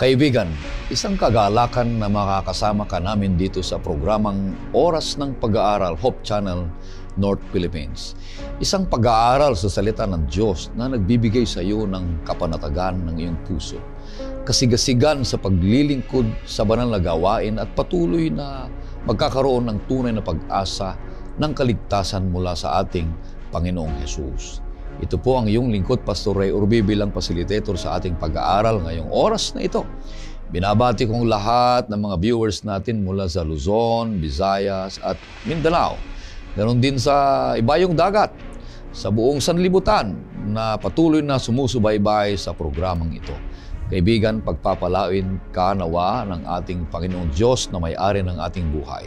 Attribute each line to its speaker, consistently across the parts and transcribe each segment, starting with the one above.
Speaker 1: Kaibigan, isang kagalakan na makakasama ka namin dito sa programang Oras ng Pag-aaral Hope Channel North Philippines. Isang pag-aaral sa salita ng Diyos na nagbibigay sa iyo ng kapanatagan ng iyong puso, kasigasigan sa paglilingkod sa banal na gawain at patuloy na magkakaroon ng tunay na pag-asa ng kaligtasan mula sa ating Panginoong Hesus. Ito po ang iyong lingkod, Pastor Ray Urbi bilang facilitator sa ating pag-aaral ngayong oras na ito. Binabati kong lahat ng mga viewers natin mula sa Luzon, Visayas at Mindanao. Ganon din sa Ibayong Dagat, sa buong sanlibutan na patuloy na sumusubaybay sa programang ito. Kaibigan, pagpapalawin ka nawa ng ating Panginoong Diyos na may-ari ng ating buhay.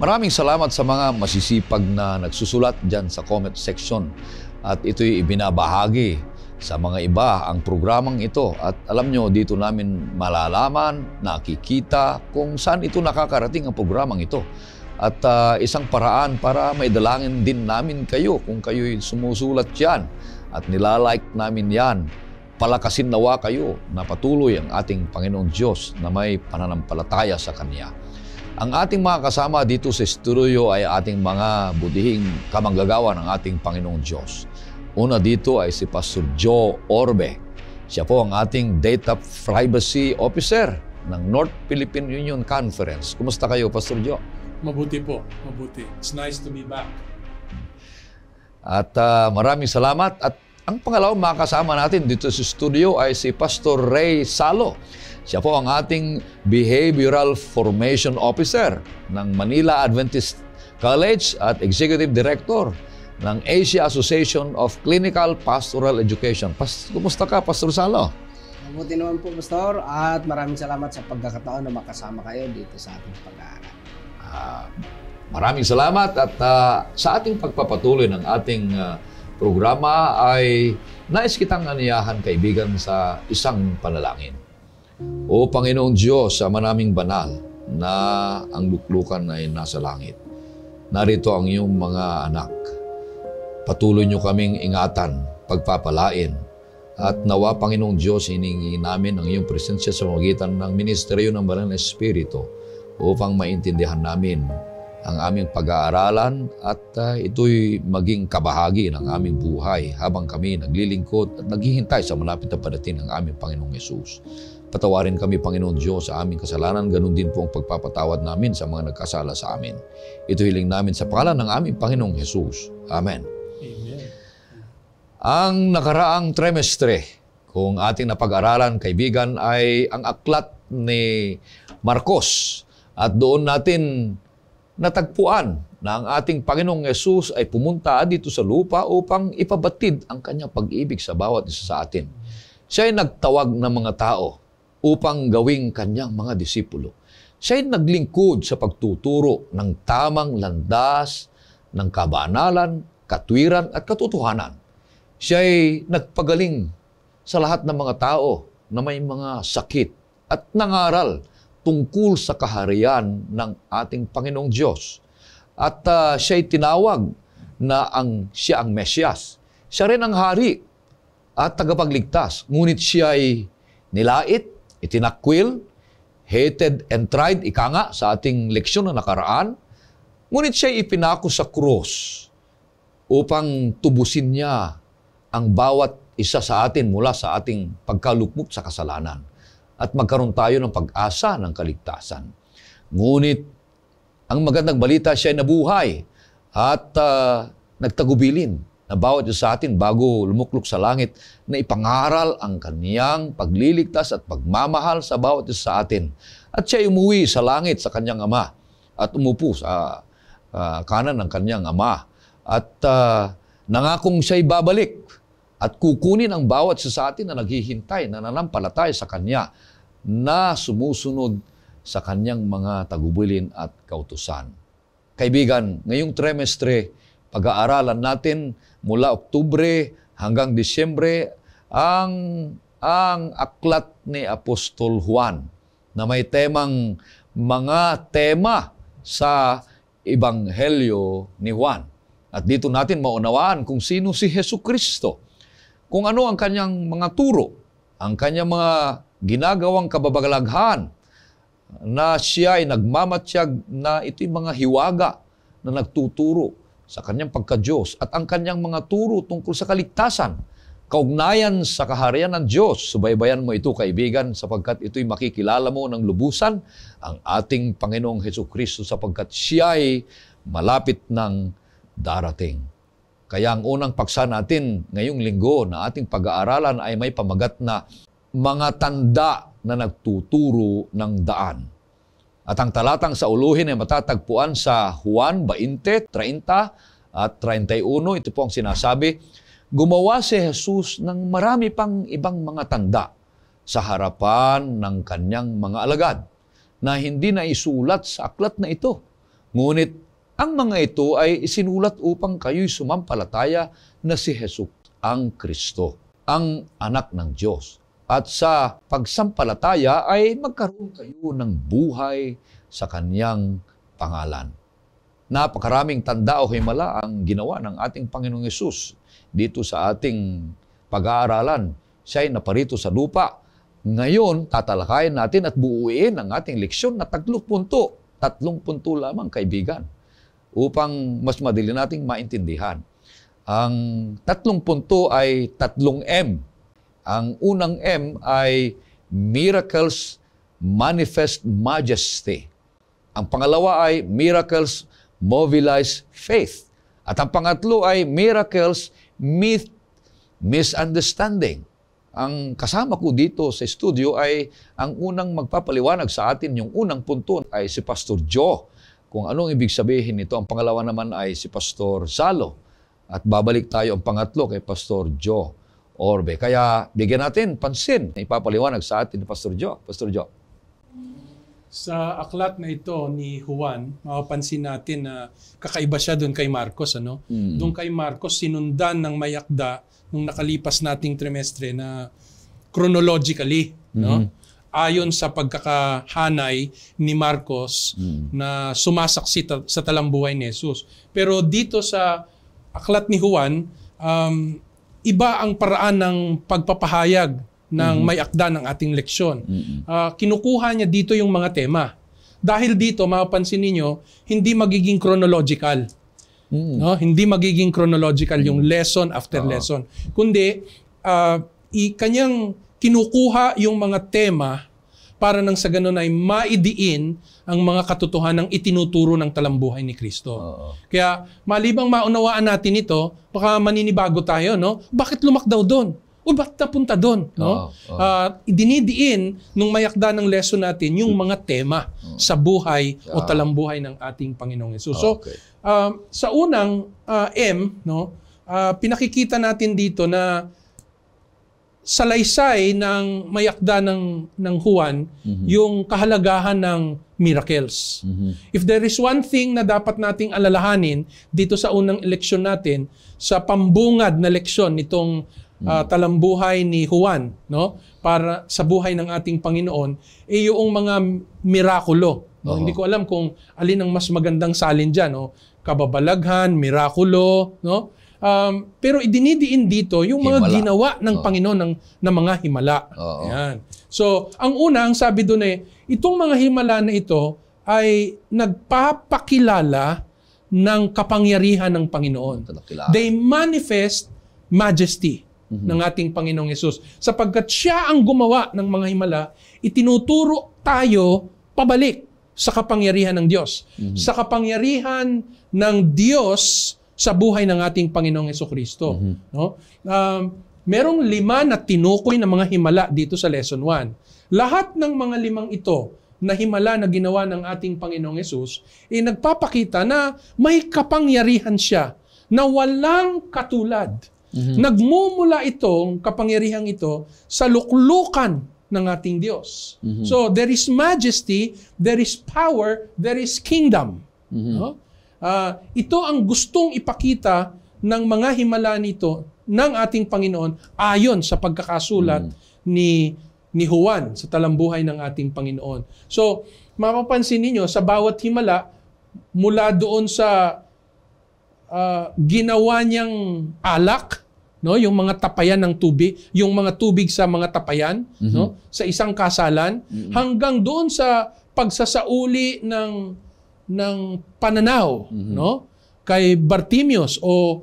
Speaker 1: Maraming salamat sa mga masisipag na nagsusulat dyan sa comment section at ito'y ibinabahagi sa mga iba ang programang ito at alam nyo dito namin malalaman, nakikita kung saan ito nakakarating ang programang ito. At uh, isang paraan para may dalangin din namin kayo kung kayo'y sumusulat yan at nilalike namin yan. Palakasin nawa kayo na patuloy ang ating Panginoong Diyos na may pananampalataya sa Kanya. Ang ating mga kasama dito sa Esturio ay ating mga budihing kamanggagawa ng ating Panginoong Diyos. Una dito ay si Pastor Joe Orbe. Siya po ang ating Data Privacy Officer ng North Philippine Union Conference. Kumusta kayo, Pastor Joe?
Speaker 2: Mabuti po, mabuti. It's nice to be back.
Speaker 1: At uh, maraming salamat. At ang pangalawang makasama natin dito sa studio ay si Pastor Ray Salo. Siya po ang ating Behavioral Formation Officer ng Manila Adventist College at Executive Director ng Asia Association of Clinical Pastoral Education. Pas kumusta ka, Pastor Salo?
Speaker 3: Mabuti naman po, Pastor, at maraming salamat sa pagkakataon na makasama kayo dito sa ating pag-aaral.
Speaker 1: Uh, maraming salamat at uh, sa ating pagpapatuloy ng ating uh, programa ay nais kitang aniyahan kaibigan sa isang panalangin. O Panginoong Diyos, sa naming banal, na ang luklukan ay nasa langit. Narito ang iyong mga anak. Patuloy niyo kaming ingatan, pagpapalain, at nawa Panginoong Diyos, hiningi namin ang iyong presensya sa magitan ng Ministeryo ng Banal na Espiritu upang maintindihan namin ang aming pag-aaralan at uh, ito'y maging kabahagi ng aming buhay habang kami naglilingkod at naghihintay sa malapit na parating ng aming Panginoong Yesus. Patawarin kami, Panginoon Diyos, sa aming kasalanan. Ganun din po ang pagpapatawad namin sa mga nagkasala sa amin. Ito hiling namin sa pangalan ng aming Panginoong Jesus. Amen. Amen. Ang nakaraang trimestre, kung ating napag-aralan, kaibigan, ay ang aklat ni Marcos. At doon natin natagpuan na ang ating Panginoong Yesus ay pumunta dito sa lupa upang ipabatid ang kanyang pag-ibig sa bawat isa sa atin. Siya ay nagtawag ng mga tao upang gawing kanyang mga disipulo. Siya'y naglingkod sa pagtuturo ng tamang landas ng kabanalan, katwiran at katotohanan. Siya'y nagpagaling sa lahat ng mga tao na may mga sakit at nangaral tungkol sa kaharian ng ating Panginoong Diyos. At uh, siya'y tinawag na ang, siya ang Mesyas. Siya rin ang hari at tagapagligtas. Ngunit siya ay nilait itinakwil, hated and tried, ika nga, sa ating leksyon na nakaraan. Ngunit siya ipinako sa krus upang tubusin niya ang bawat isa sa atin mula sa ating pagkalukmok sa kasalanan at magkaroon tayo ng pag-asa ng kaligtasan. Ngunit, ang magandang balita siya ay nabuhay at uh, nagtagubilin na bawat isa atin bago lumuklok sa langit na ipangaral ang kaniyang pagliligtas at pagmamahal sa bawat isa sa atin. At siya umuwi sa langit sa kanyang ama at umupo sa uh, kanan ng kanyang ama. At uh, nangakong siya'y babalik at kukunin ang bawat isa sa atin na naghihintay, na nanampalatay sa kanya, na sumusunod sa kanyang mga tagubilin at kautusan. Kaibigan, ngayong trimestre, pag-aaralan natin mula Oktubre hanggang Disyembre ang ang aklat ni Apostol Juan na may temang mga tema sa Ebanghelyo ni Juan. At dito natin maunawaan kung sino si Heso Kristo, kung ano ang kanyang mga turo, ang kanyang mga ginagawang kababalaghan na siya ay nagmamatsyag na ito'y mga hiwaga na nagtuturo sa kanyang pagka-Diyos at ang kanyang mga turo tungkol sa kaligtasan, kaugnayan sa kaharian ng Diyos. Subaybayan mo ito, kaibigan, sapagkat ito'y makikilala mo ng lubusan ang ating Panginoong Heso Kristo sapagkat siya ay malapit ng darating. Kaya ang unang paksa natin ngayong linggo na ating pag-aaralan ay may pamagat na mga tanda na nagtuturo ng daan. At ang talatang sa uluhin ay matatagpuan sa Juan 20, 30 at 31. Ito po ang sinasabi, Gumawa si Jesus ng marami pang ibang mga tanda sa harapan ng kanyang mga alagad na hindi na isulat sa aklat na ito. Ngunit ang mga ito ay isinulat upang kayo'y sumampalataya na si Jesus ang Kristo, ang anak ng Diyos at sa pagsampalataya ay magkaroon kayo ng buhay sa kanyang pangalan. Napakaraming tanda o himala ang ginawa ng ating Panginoong Yesus dito sa ating pag-aaralan. Siya ay naparito sa lupa. Ngayon, tatalakayan natin at buuin ang ating leksyon na tatlong punto. Tatlong punto lamang, kaibigan, upang mas madali nating maintindihan. Ang tatlong punto ay tatlong M ang unang M ay miracles manifest majesty. Ang pangalawa ay miracles mobilize faith. At ang pangatlo ay miracles myth misunderstanding. Ang kasama ko dito sa studio ay ang unang magpapaliwanag sa atin. Yung unang punto ay si Pastor Joe. Kung anong ibig sabihin nito, ang pangalawa naman ay si Pastor Zalo. At babalik tayo ang pangatlo kay Pastor Joe orbe. Kaya bigyan natin pansin. Ipapaliwanag sa atin ni Pastor Joe. Pastor Joe.
Speaker 2: Sa aklat na ito ni Juan, mapapansin natin na kakaiba siya doon kay Marcos. Ano? Mm. Doon kay Marcos, sinundan ng mayakda nung nakalipas nating trimestre na chronologically. Mm-hmm. No? Hmm. ayon sa pagkakahanay ni Marcos mm. na sumasaksi ta- sa talambuhay ni Jesus. Pero dito sa aklat ni Juan, um, iba ang paraan ng pagpapahayag ng mm-hmm. may akda ng ating leksyon. Mm-hmm. Uh, kinukuha niya dito yung mga tema. Dahil dito, mapapansin ninyo, hindi magiging chronological. Mm-hmm. No? Hindi magiging chronological yung mm-hmm. lesson after uh-huh. lesson. Kundi, uh, i- kanyang kinukuha yung mga tema para nang sa ganun ay maidiin ang mga katotohanan ng itinuturo ng talambuhay ni Kristo. Uh-huh. Kaya malibang maunawaan natin ito, baka maninibago tayo, no? Bakit lumakdaw doon? O ba't napunta doon? No? Uh-huh. uh dinidiin nung mayakda ng lesson natin yung mga tema uh sa buhay uh o ah. talambuhay ng ating Panginoong Yesus. So, okay. uh, sa unang uh, M, no? Uh, pinakikita natin dito na salaysay ng mayakda ng, ng Juan mm-hmm. yung kahalagahan ng miracles. Mm-hmm. If there is one thing na dapat nating alalahanin dito sa unang eleksyon natin, sa pambungad na leksyon nitong uh, talambuhay ni Juan no para sa buhay ng ating Panginoon ay eh, yung mga mirakulo. No? Uh-huh. Hindi ko alam kung alin ang mas magandang salin diyan, no? Kababalaghan, mirakulo, no? Um, pero idinidiin dito yung mga himala. ginawa ng oh. Panginoon ng, ng mga himala. Oh. Yan. So, ang una, ang sabi doon eh, itong mga himala na ito ay nagpapakilala ng kapangyarihan ng Panginoon. They manifest majesty mm-hmm. ng ating Panginoong Yesus. Sapagkat siya ang gumawa ng mga himala, itinuturo tayo pabalik sa kapangyarihan ng Diyos. Mm-hmm. Sa kapangyarihan ng Diyos sa buhay ng ating Panginoong Kristo. Mm-hmm. No? Um, merong lima na tinukoy na mga himala dito sa lesson 1. Lahat ng mga limang ito na himala na ginawa ng ating Panginoong Yesus, ay eh, nagpapakita na may kapangyarihan siya na walang katulad. Mm-hmm. Nagmumula itong kapangyarihang ito sa luklukan ng ating Diyos. Mm-hmm. So there is majesty, there is power, there is kingdom. Mm-hmm. No? Uh, ito ang gustong ipakita ng mga himala nito ng ating Panginoon ayon sa pagkakasulat mm. ni ni Juan sa talambuhay ng ating Panginoon. So, mapapansin ninyo sa bawat himala mula doon sa uh, ginawa niyang alak, no, yung mga tapayan ng tubig, yung mga tubig sa mga tapayan, mm-hmm. no, sa isang kasalan mm-hmm. hanggang doon sa pagsasauli ng ng pananaw, mm-hmm. no? Kay Bartimius o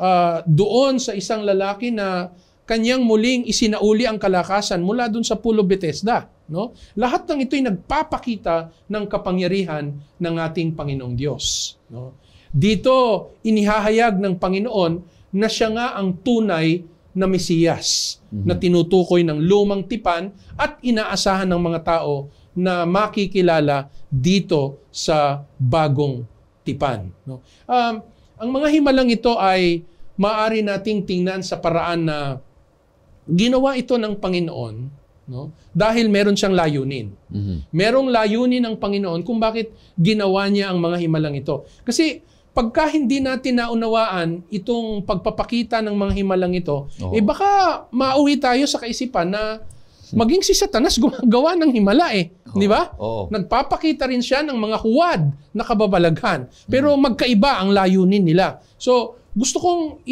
Speaker 2: uh, doon sa isang lalaki na kanyang muling isinauli ang kalakasan mula doon sa Pulo Bethesda, no? Lahat ng ito'y nagpapakita ng kapangyarihan ng ating Panginoong Diyos, no? Dito inihahayag ng Panginoon na siya nga ang tunay na Mesiyas mm-hmm. na mhm. tinutukoy ng lumang tipan at inaasahan ng mga tao na makikilala dito sa bagong tipan. No? Um, ang mga himalang ito ay maari nating tingnan sa paraan na ginawa ito ng Panginoon no? dahil meron siyang layunin. Mm-hmm. Merong layunin ng Panginoon kung bakit ginawa niya ang mga himalang ito. Kasi pagka hindi natin naunawaan itong pagpapakita ng mga himalang ito, oh. eh baka mauwi tayo sa kaisipan na Mm. Maging si Satanas gumagawa ng himala eh. Oh, Di ba? Oh. Nagpapakita rin siya ng mga huwad na kababalaghan. Pero mm. magkaiba ang layunin nila. So, gusto kong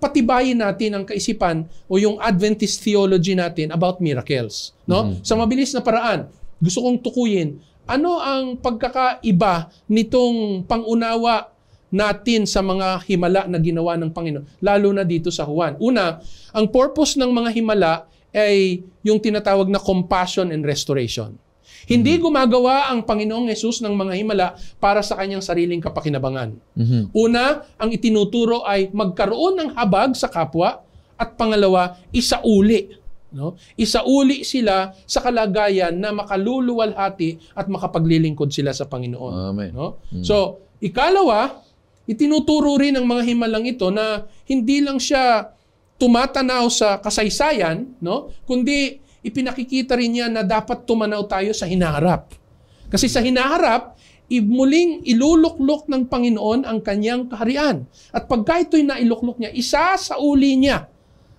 Speaker 2: patibayin natin ang kaisipan o yung Adventist theology natin about miracles. No? Mm-hmm. Sa mabilis na paraan, gusto kong tukuyin ano ang pagkakaiba nitong pangunawa natin sa mga himala na ginawa ng Panginoon, lalo na dito sa Juan. Una, ang purpose ng mga himala ay yung tinatawag na compassion and restoration. Mm-hmm. Hindi gumagawa ang Panginoong Yesus ng mga himala para sa kanyang sariling kapakinabangan. Mm-hmm. Una, ang itinuturo ay magkaroon ng habag sa kapwa at pangalawa, isauli. No? Isauli sila sa kalagayan na makaluluwalhati at makapaglilingkod sila sa Panginoon. Amen. No? Mm-hmm. So, ikalawa, itinuturo rin ng mga himalang ito na hindi lang siya tumatanaw sa kasaysayan, no? kundi ipinakikita rin niya na dapat tumanaw tayo sa hinaharap. Kasi sa hinaharap, muling iluluklok ng Panginoon ang kanyang kaharian. At pagka ito'y nailuklok niya, isa sa uli niya,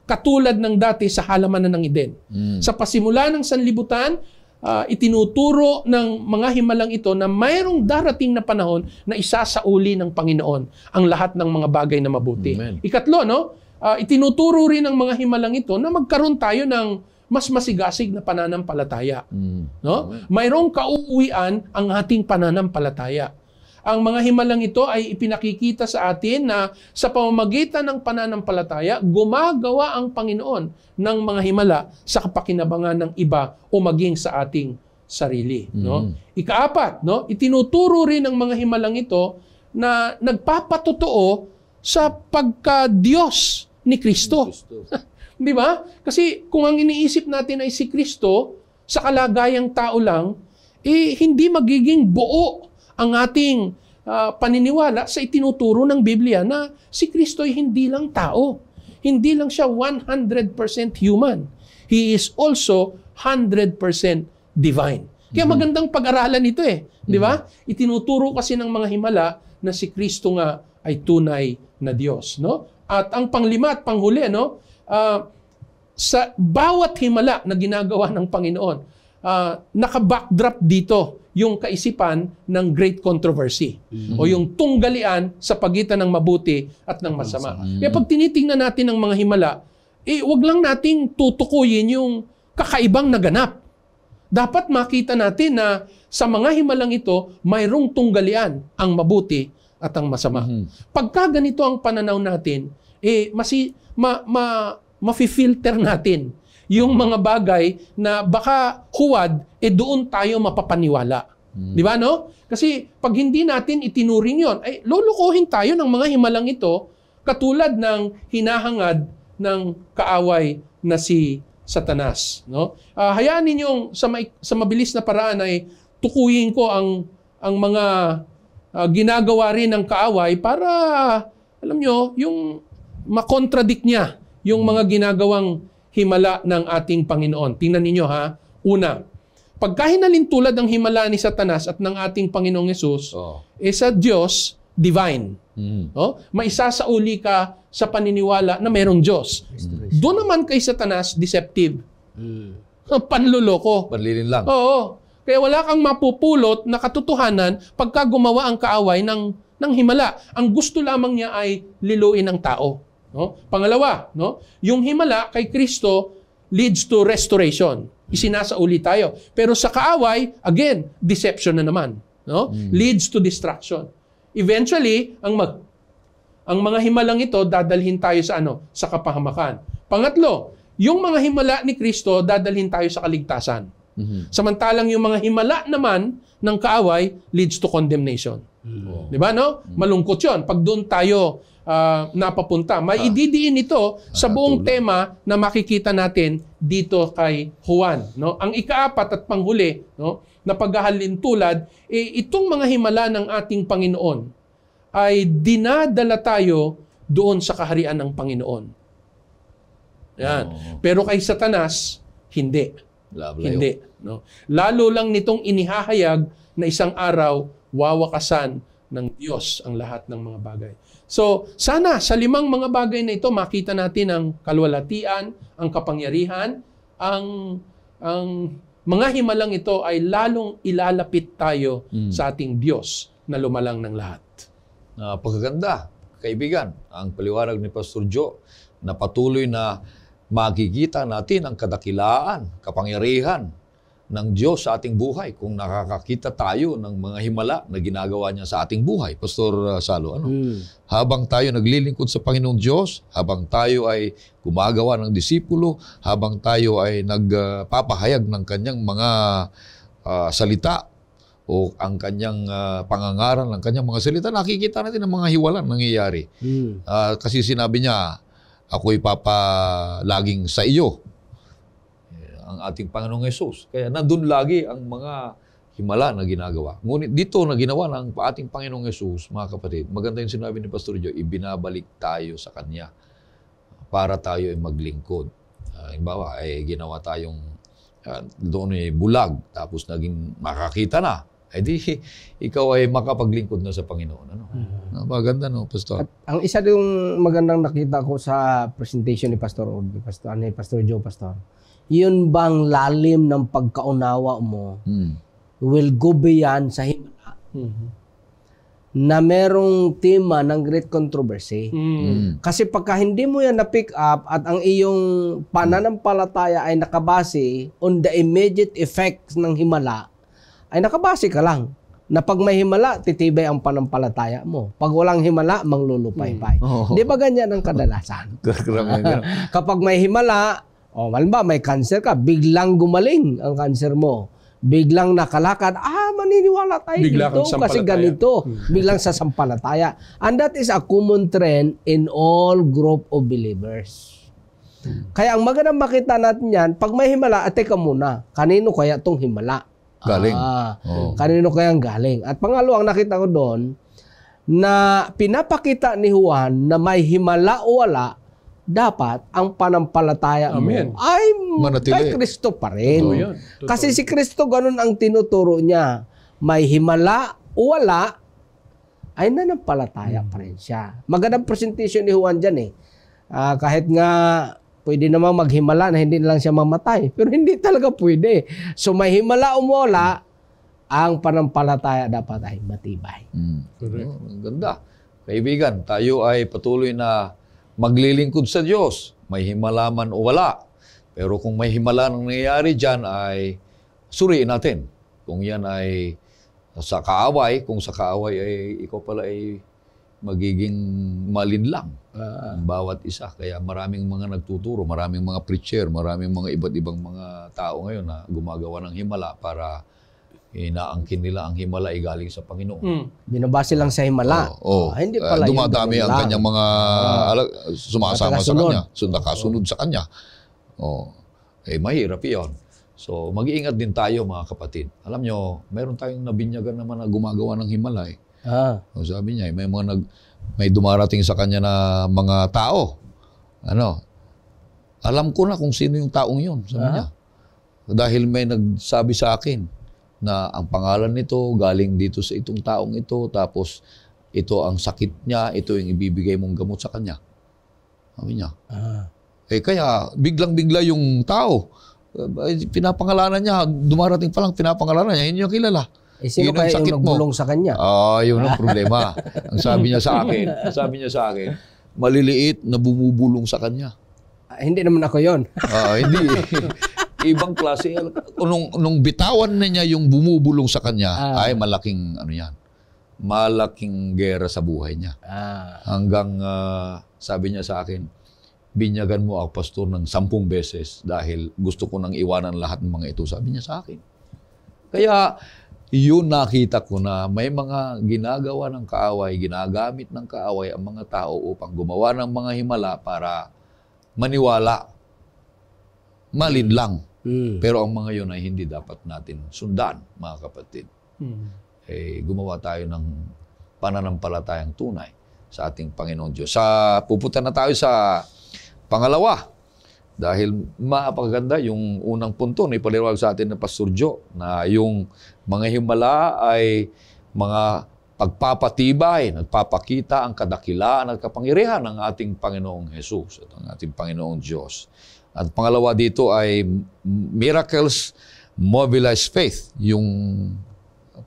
Speaker 2: katulad ng dati sa halamanan ng Eden. Mm. Sa pasimula ng sanlibutan, uh, itinuturo ng mga himalang ito na mayroong darating na panahon na isasauli ng Panginoon ang lahat ng mga bagay na mabuti. Amen. Ikatlo, no? uh, itinuturo rin ng mga himalang ito na magkaroon tayo ng mas masigasig na pananampalataya. Mm. No? Mayroong kauuwian ang ating pananampalataya. Ang mga himalang ito ay ipinakikita sa atin na sa pamamagitan ng pananampalataya, gumagawa ang Panginoon ng mga himala sa kapakinabangan ng iba o maging sa ating sarili, mm. no? Ikaapat, no? Itinuturo rin ng mga himalang ito na nagpapatotoo sa pagka-Diyos ni Kristo. Di ba? Kasi kung ang iniisip natin ay si Kristo, sa kalagayang tao lang, eh hindi magiging buo ang ating uh, paniniwala sa itinuturo ng Biblia na si Kristo ay hindi lang tao. Hindi lang siya 100% human. He is also 100% divine. Kaya mm-hmm. magandang pag-aralan ito eh. Di ba? Mm-hmm. Itinuturo kasi ng mga himala na si Kristo nga ay tunay na Diyos. No? At ang panglima at panghuli, no? Uh, sa bawat himala na ginagawa ng Panginoon, uh, naka-backdrop dito yung kaisipan ng great controversy mm-hmm. o yung tunggalian sa pagitan ng mabuti at ng masama. masama. Kaya pag tinitingnan natin ang mga himala, eh wag lang nating tutukuyin yung kakaibang naganap. Dapat makita natin na sa mga himalang ito, mayroong tunggalian ang mabuti at ang masama. Mm-hmm. Pagka ganito ang pananaw natin, eh, masi, ma, ma, mafi-filter hmm. natin yung mga bagay na baka kuwad eh doon tayo mapapaniwala. Mm. Di ba, no? Kasi pag hindi natin itinuring yon, ay lulukuhin tayo ng mga himalang ito katulad ng hinahangad ng kaaway na si Satanas. No? Uh, hayaan ninyong sa, ma- sa mabilis na paraan ay tukuyin ko ang, ang mga uh, ginagawa rin ng kaaway para, alam nyo, yung makontradict niya yung mga ginagawang himala ng ating Panginoon. Tingnan ninyo ha. Una, pagka hinalintulad ang himala ni Satanas at ng ating Panginoong Yesus, oh. eh sa Diyos, divine. Mm. No? Oh, maisasauli ka sa paniniwala na merong Diyos. Mm. Doon naman kay Satanas, deceptive. Mm. Panluloko. Panlilin lang. Oo. Kaya wala kang mapupulot na katotohanan pagka gumawa ang kaaway ng, ng himala. Ang gusto lamang niya ay liluin ang tao. No? Pangalawa, no? yung himala kay Kristo leads to restoration. Isinasa uli tayo. Pero sa kaaway, again, deception na naman. No? Mm. Leads to destruction. Eventually, ang mag ang mga himalang ito dadalhin tayo sa ano? Sa kapahamakan. Pangatlo, yung mga himala ni Kristo dadalhin tayo sa kaligtasan. Mm-hmm. Samantalang yung mga himala naman ng kaaway leads to condemnation. Mm-hmm. 'Di ba no? Hmm. Malungkot 'yon pag doon tayo uh, napapunta. May ah. ididiin ito sa ah, buong ah, tema na makikita natin dito kay Juan. No? Ang ikaapat at panghuli no, na paghahalin tulad, eh, itong mga himala ng ating Panginoon ay dinadala tayo doon sa kaharian ng Panginoon. Yan. Oh. Pero kay Satanas, hindi. Lablayo. Hindi. No? Lalo lang nitong inihahayag na isang araw wawakasan ng Diyos ang lahat ng mga bagay. So, sana sa limang mga bagay na ito makita natin ang kalwalatian, ang kapangyarihan, ang ang mga himalang ito ay lalong ilalapit tayo mm. sa ating Diyos na lumalang
Speaker 1: ng lahat. Na pagkaganda, kaibigan, ang paliwanag ni Pastor Joe na patuloy na makikita natin ang kadakilaan, kapangyarihan, ng Diyos sa ating buhay kung nakakakita tayo ng mga himala na ginagawa niya sa ating buhay. Pastor uh, Salo, ano? Mm. Habang tayo naglilingkod sa Panginoong Diyos, habang tayo ay gumagawa ng disipulo, habang tayo ay nagpapahayag ng kanyang mga uh, salita o ang kanyang uh, pangangaral ng kanyang mga salita, nakikita natin ang mga hiwalang nangyayari. Mm. Uh, kasi sinabi niya, ako'y papa laging sa iyo ang ating Panginoong Yesus. Kaya nandun lagi ang mga himala na ginagawa. Ngunit dito na ginawa ng ating Panginoong Yesus, mga kapatid, maganda yung sinabi ni Pastor Joe, ibinabalik tayo sa Kanya para tayo ay maglingkod. Ah, halimbawa, uh, eh, ay ginawa tayong uh, doon ay bulag, tapos naging makakita na. Eh di, ikaw ay makapaglingkod na sa Panginoon. Ano? Mm-hmm. Maganda, no, Pastor? At
Speaker 3: ang isa yung magandang nakita ko sa presentation ni Pastor Orbe, Pastor, ano, Pastor Joe, Pastor, yun bang lalim ng pagkaunawa mo mm. will go beyond sa himala. Mm-hmm. Na merong tema ng great controversy. Mm. Kasi pagka hindi mo yan na-pick up at ang iyong pananampalataya ay nakabase on the immediate effects ng himala, ay nakabase ka lang na pag may himala, titibay ang panampalataya mo. Pag walang himala, manglulupay-pay. Hmm. Oh. Di ba ganyan ang kadalasan? Kapag may himala, o, malimba, may cancer ka, biglang gumaling ang cancer mo. Biglang nakalakad, ah, maniniwala tayo Bigla dito kasi ganito. Hmm. Biglang sasampalataya. And that is a common trend in all group of believers. Kaya ang magandang makita natin yan, pag may himala, ate ah, ka muna. Kanino kaya tong himala? Galing. Ah, oh. Kanino kaya ang galing? At pangalawa, ang nakita ko doon, na pinapakita ni Juan na may himala o wala, dapat ang panampalataya Amen. ay Manatili. kay Kristo pa rin. Oh, Totoo. Kasi si Kristo ganun ang tinuturo niya. May himala o wala, ay nanampalataya pa rin siya. Magandang presentation ni Juan dyan eh. Uh, kahit nga pwede namang maghimala na hindi na lang siya mamatay. Pero hindi talaga pwede. So may himala o wala, ang panampalataya dapat ay matibay.
Speaker 1: Mm. Correct. Oh, ganda. Kaibigan, tayo ay patuloy na maglilingkod sa Diyos, may himala man o wala. Pero kung may himala ang nangyayari dyan ay suriin natin. Kung yan ay sa kaaway, kung sa kaaway ay ikaw pala ay magiging malinlang ah. ang bawat isa. Kaya maraming mga nagtuturo, maraming mga preacher, maraming mga iba't ibang mga tao ngayon na gumagawa ng himala para inaangkin nila ang himala ay eh, galing sa Panginoon. Mm.
Speaker 3: Binabase lang sa himala. Oh, oh. Ah, hindi ah, pala uh, dumadami ang kanyang mga
Speaker 1: uh, ah. sumasama sa kanya, sundakasunod oh. sa kanya. Oh, eh mahirap 'yon. So, mag-iingat din tayo mga kapatid. Alam nyo, meron tayong nabinyagan naman na gumagawa ng himala eh. Ah. sabi niya, eh, may mga nag, may dumarating sa kanya na mga tao. Ano? Alam ko na kung sino yung taong yun. Sabi ah. niya. Dahil may nagsabi sa akin, na ang pangalan nito galing dito sa itong taong ito, tapos ito ang sakit niya, ito yung ibibigay mong gamot sa kanya. Sabi niya. Ah. Eh kaya biglang-bigla yung tao, eh, pinapangalanan niya, dumarating pa lang, pinapangalanan niya, yun yung kilala. Eh, sino yun kaya sakit yung nagbulong mo. sa kanya? Ah, yun ang ah. problema. ang sabi niya sa akin, ang sabi niya sa akin, maliliit na bumubulong sa kanya. Ah, hindi naman ako yon. ah, hindi. ibang klase. nung, nung bitawan na niya yung bumubulong sa kanya, ah. ay malaking, ano yan, malaking gera sa buhay niya. Ah. Hanggang uh, sabi niya sa akin, binyagan mo ako, pastor, ng sampung beses dahil gusto ko nang iwanan lahat ng mga ito. Sabi niya sa akin. Kaya, yun nakita ko na may mga ginagawa ng kaaway, ginagamit ng kaaway ang mga tao upang gumawa ng mga himala para maniwala, malinlang. Mm. Pero ang mga yun ay hindi dapat natin sundan, mga kapatid. Mm. Eh, gumawa tayo ng pananampalatayang tunay sa ating Panginoon Diyos. Sa, pupunta na tayo sa pangalawa. Dahil maapaganda yung unang punto na ipaliwag sa atin ng Pastor Joe na yung mga himala ay mga pagpapatibay, nagpapakita ang kadakilaan at kapangyarihan ng ating Panginoong Jesus at ng ating Panginoong Diyos. At pangalawa dito ay miracles mobilize faith, yung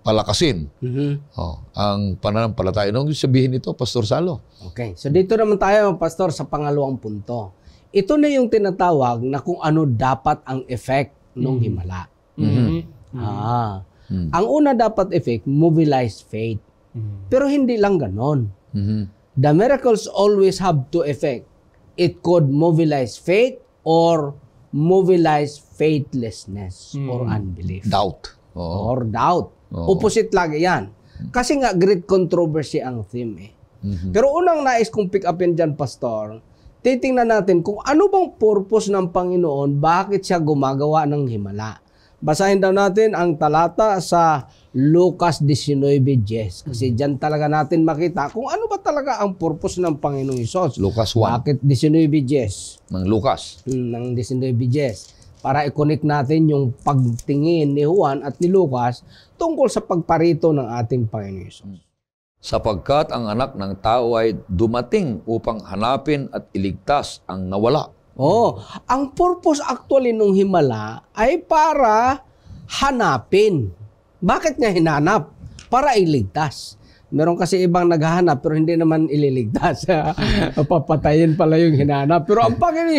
Speaker 1: palakasin. Mm-hmm. Oh, ang pananampalataya. Ano sabihin nito, Pastor Salo?
Speaker 3: Okay. So dito naman tayo, Pastor, sa pangalawang punto. Ito na yung tinatawag na kung ano dapat ang effect ng mm-hmm. himala. mm Mm-hmm. Ah. Mm-hmm. Ang una dapat effect, mobilize faith. Mm-hmm. Pero hindi lang ganon. Mm-hmm. The miracles always have to effect. It could mobilize faith or mobilize faithlessness mm. or unbelief. Doubt. Oo. Or doubt. Oo. Opposite lagi yan. Hmm. Kasi nga, great controversy ang theme eh. Mm-hmm. Pero unang nais kong pick upin dyan, Pastor, titingnan natin kung ano bang purpose ng Panginoon, bakit siya gumagawa ng himala. Basahin daw natin ang talata sa Lucas 19:10 kasi diyan talaga natin makita kung ano ba talaga ang purpose ng Panginoong Hesus.
Speaker 1: Lucas 1. Bakit
Speaker 3: 19:10? Ng Lucas. Hmm, ng 19:10 para i-connect natin yung pagtingin ni Juan at ni Lucas tungkol sa pagparito ng ating Panginoon Yesus. Hmm.
Speaker 1: Sapagkat ang anak ng tao ay dumating upang hanapin at iligtas ang nawala.
Speaker 3: Oh, ang purpose actually nung himala ay para hanapin. Bakit niya hinanap? Para iligtas. Meron kasi ibang naghahanap pero hindi naman ililigtas. Papatayin pala yung hinanap. Pero ang Panginoon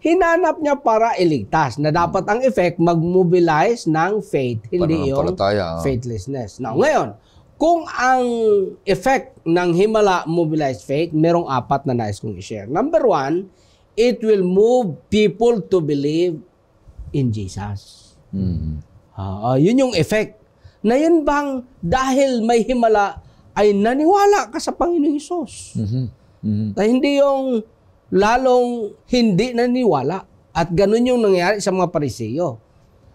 Speaker 3: hinanap niya para iligtas na dapat ang effect mag-mobilize ng faith, hindi yung ah. faithlessness. Now, ngayon, kung ang effect ng Himala mobilized faith, merong apat na nais kong i-share. Number one, it will move people to believe in Jesus. Mm-hmm. Uh, yun yung effect na yan bang dahil may himala ay naniwala ka sa Panginoong Isos. Mm-hmm. Mm-hmm. Na hindi yung lalong hindi naniwala. At ganun yung nangyari sa mga pariseyo.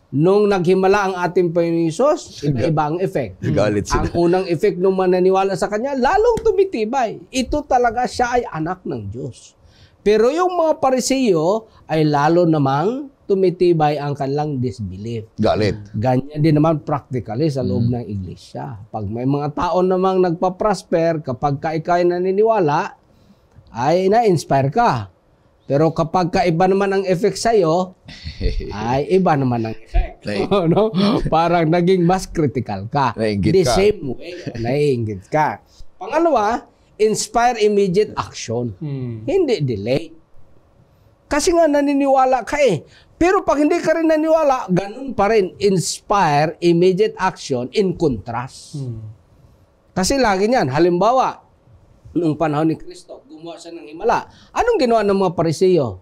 Speaker 3: Nung naghimala ang ating Panginoong Isos, iba-iba ang effect.
Speaker 4: Galit sila. Ang
Speaker 3: unang effect ng mananiwala sa Kanya, lalong tumitibay. Ito talaga siya ay anak ng Diyos. Pero yung mga pariseyo ay lalo namang tumitibay ang kanilang disbelief. Galit. Ganyan din naman practically sa loob mm. ng iglesia. Pag may mga tao namang nagpa-prosper, kapag ka ikay naniniwala, ay na-inspire ka. Pero kapag ka iba naman ang effect sa'yo, ay iba naman ang effect. Like, oh, no? Parang naging mas critical ka. Nainggit The ka. same way, naiinggit ka. Pangalawa, inspire immediate action. Hmm. Hindi delay. Kasi nga naniniwala ka eh. Pero pag hindi ka rin naniwala, ganun pa rin. Inspire immediate action in contrast. Hmm. Kasi lagi niyan, halimbawa, noong panahon ni Kristo, gumawa siya ng himala. Anong ginawa ng mga pariseyo?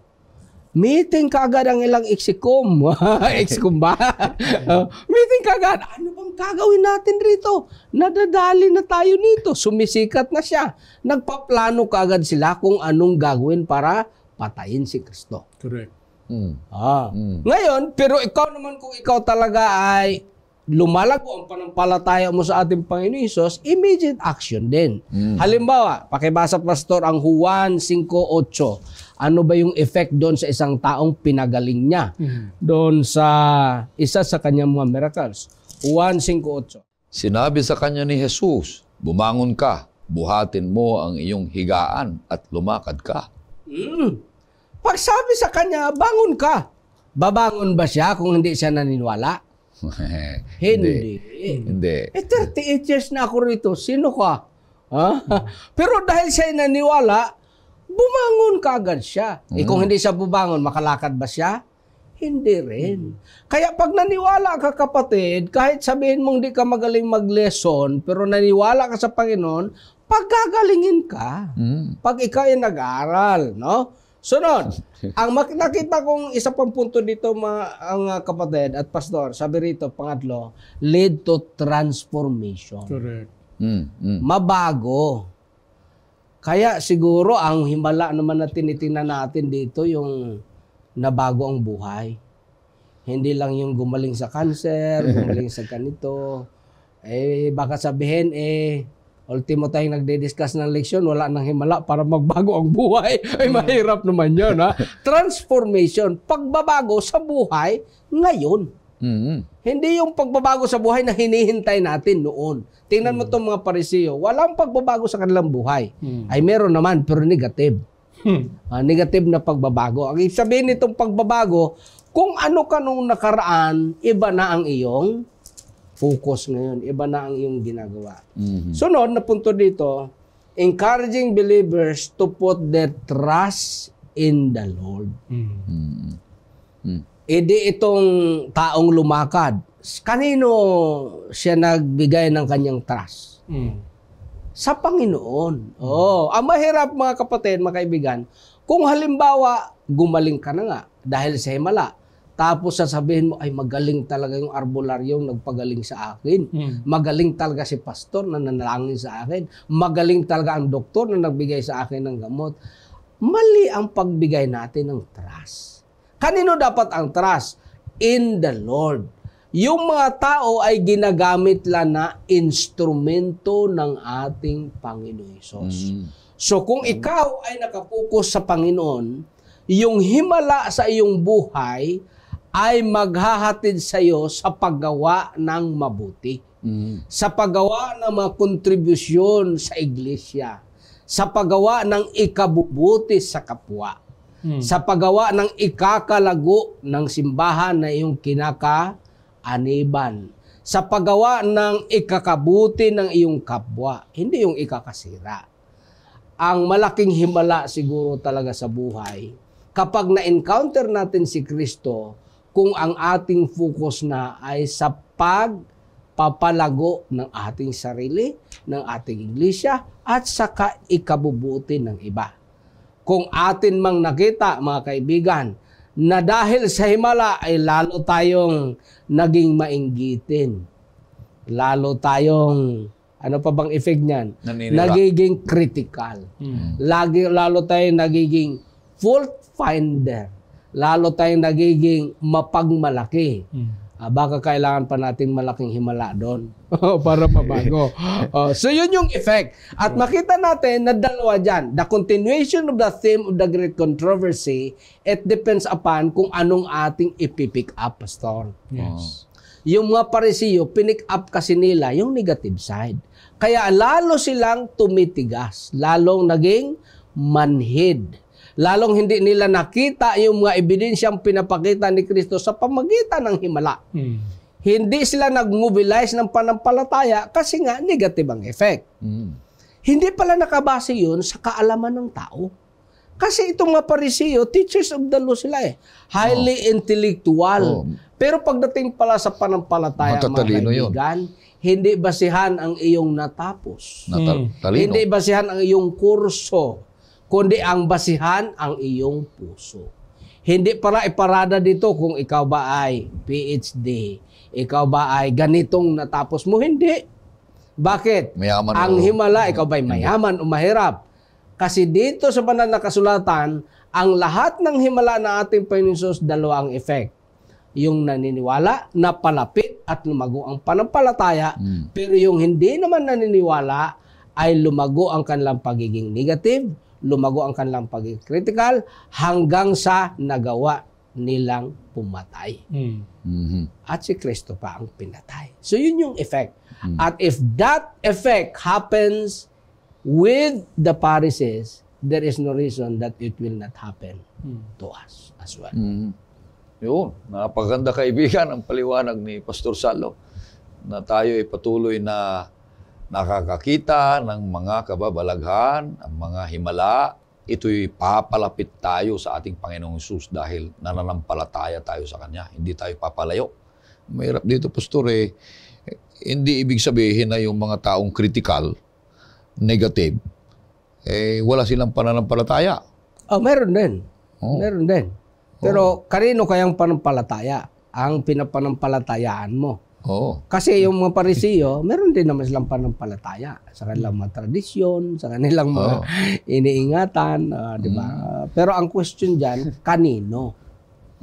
Speaker 3: Meeting kagad ang ilang eksikom. eksikom ba? Oh, meeting kagad. Ano bang gagawin natin rito? Nadadali na tayo nito. Sumisikat na siya. Nagpaplano kagad sila kung anong gagawin para patayin si Kristo. Correct. Mm. Ah. Mm. Ngayon, pero ikaw naman kung ikaw talaga ay lumalago ang panampalataya mo sa ating Panginoon Isos, immediate action din. Mm. Halimbawa, pakibasa pastor ang Juan 5.8. Ano ba yung effect doon sa isang taong pinagaling niya? Mm. Doon sa isa sa kanyang mga
Speaker 1: miracles. Juan 5.8. Sinabi sa kanya ni Jesus, Bumangon ka, buhatin mo ang iyong higaan at lumakad ka.
Speaker 3: Mm. Pag sabi sa kanya, bangon ka. Babangon ba siya kung hindi siya naniniwala? hindi. Hindi. Eh, 38 years na ako rito. Sino ka? Ha? Pero dahil siya naniwala, bumangon ka agad siya. Mm. Eh kung hmm. hindi siya bumangon, makalakad ba siya? Hindi rin. Kaya pag naniwala ka kapatid, kahit sabihin mong hindi ka magaling mag-lesson, pero naniwala ka sa Panginoon, hmm. pag gagalingin ka. Pag ikaw ay nag-aral, no? Sunod, ang nakita kong isa pang punto dito mga ang ah, kapatid at pastor, sabi rito pangatlo, lead to transformation. Correct. Mm, mm. Mabago. Kaya siguro ang himala naman na tinitingnan natin dito yung nabago ang buhay. Hindi lang yung gumaling sa cancer, gumaling sa ganito. Eh baka sabihin eh Ultimo tayong nagde-discuss ng leksyon, wala nang himala para magbago ang buhay. Ay, mahirap naman yun, ha? Transformation, pagbabago sa buhay ngayon. Mm-hmm. Hindi yung pagbabago sa buhay na hinihintay natin noon. Tingnan mm-hmm. mo itong mm. mga parisiyo, walang pagbabago sa kanilang buhay. Mm-hmm. Ay, meron naman, pero negative. Hmm. Uh, negative na pagbabago. Ang sabihin nitong pagbabago, kung ano ka nung nakaraan, iba na ang iyong focus ngayon. Iba na ang iyong ginagawa. Mm-hmm. Sunod na punto dito, encouraging believers to put their trust in the Lord. Mm-hmm. mm itong taong lumakad, kanino siya nagbigay ng kanyang trust? Mm-hmm. Sa Panginoon. Oh, ang mahirap mga kapatid, mga kaibigan, kung halimbawa, gumaling ka na nga dahil sa himala, tapos sasabihin mo, ay magaling talaga yung arbolaryong nagpagaling sa akin. Mm. Magaling talaga si pastor na nanalangin sa akin. Magaling talaga ang doktor na nagbigay sa akin ng gamot. Mali ang pagbigay natin ng trust. Kanino dapat ang trust? In the Lord. Yung mga tao ay ginagamit lang na instrumento ng ating Panginoon Isos. Mm. So kung ikaw ay nakapokus sa Panginoon, yung himala sa iyong buhay, ay maghahatid sa iyo sa paggawa ng mabuti. Mm. Sa paggawa ng mga kontribusyon sa iglesia. Sa paggawa ng ikabubuti sa kapwa. Mm. Sa paggawa ng ikakalago ng simbahan na iyong kinakaaniban. Sa paggawa ng ikakabuti ng iyong kapwa. Hindi yung ikakasira. Ang malaking himala siguro talaga sa buhay kapag na-encounter natin si Kristo, kung ang ating focus na ay sa pagpapalago ng ating sarili, ng ating iglesia, at sa ikabubuti ng iba. Kung atin mang nakita, mga kaibigan, na dahil sa himala ay lalo tayong naging mainggitin. Lalo tayong, ano pa bang effect niyan? Nagiging critical. Hmm. Lagi, lalo tayong nagiging fault finder lalo tayong nagiging mapagmalaki. Hmm. Uh, baka kailangan pa nating malaking himala doon oh, para mabago. uh, so yun yung effect. At makita natin na dalawa dyan. The continuation of the theme of the great controversy, it depends upon kung anong ating ipipick up, Pastor. Yes. Oh. Yung mga parisiyo, pinick up kasi nila yung negative side. Kaya lalo silang tumitigas, lalong naging manhid lalong hindi nila nakita yung mga ebidensyang pinapakita ni Kristo sa pamagitan ng himala. Hmm. Hindi sila nag-mobilize ng panampalataya kasi nga negative ang effect. Hmm. Hindi pala nakabase yun sa kaalaman ng tao. Kasi itong mga parisiyo, teachers of the law sila eh. Highly oh. intellectual. Oh. Pero pagdating pala sa panampalataya, Matatalino mga kaibigan, yun. hindi basihan ang iyong natapos. hmm. Hindi basihan ang iyong kurso kundi ang basihan ang iyong puso. Hindi para iparada dito kung ikaw ba ay PhD, ikaw ba ay ganitong natapos mo. Hindi. Bakit? Mayaman ang o, himala, ikaw ba ay mayaman o mahirap? Kasi dito sa banal na kasulatan, ang lahat ng himala na ating Panginoon dalawa ang effect. Yung naniniwala, napalapit at lumago ang panampalataya, mm. pero yung hindi naman naniniwala, ay lumago ang kanilang pagiging negative, lumago ang kanilang pagiging critical hanggang sa nagawa nilang pumatay.
Speaker 5: Mm. hmm mm-hmm.
Speaker 3: At si Kristo pa ang pinatay. So yun yung effect. Mm. At if that effect happens with the Pharisees, there is no reason that it will not happen mm. to us as well.
Speaker 1: Mm. Yun, napaganda kaibigan ang paliwanag ni Pastor Salo na tayo ay patuloy na nakakakita ng mga kababalaghan, ang mga himala, ito'y papalapit tayo sa ating Panginoong Isus dahil nananampalataya tayo sa Kanya. Hindi tayo papalayo. Mahirap dito, Pastor, eh, hindi ibig sabihin na yung mga taong critical, negative, eh, wala silang pananampalataya. Oh, meron din. Oh. Meron
Speaker 3: din. Pero oh. kanino kayang panampalataya? Ang pinapanampalatayaan mo. Oh. Kasi yung mga parisiyo, meron din naman silang panampalataya sa kanilang mga tradisyon, sa kanilang mga oh. iniingatan, uh, di ba? Mm. Pero ang question diyan, kanino?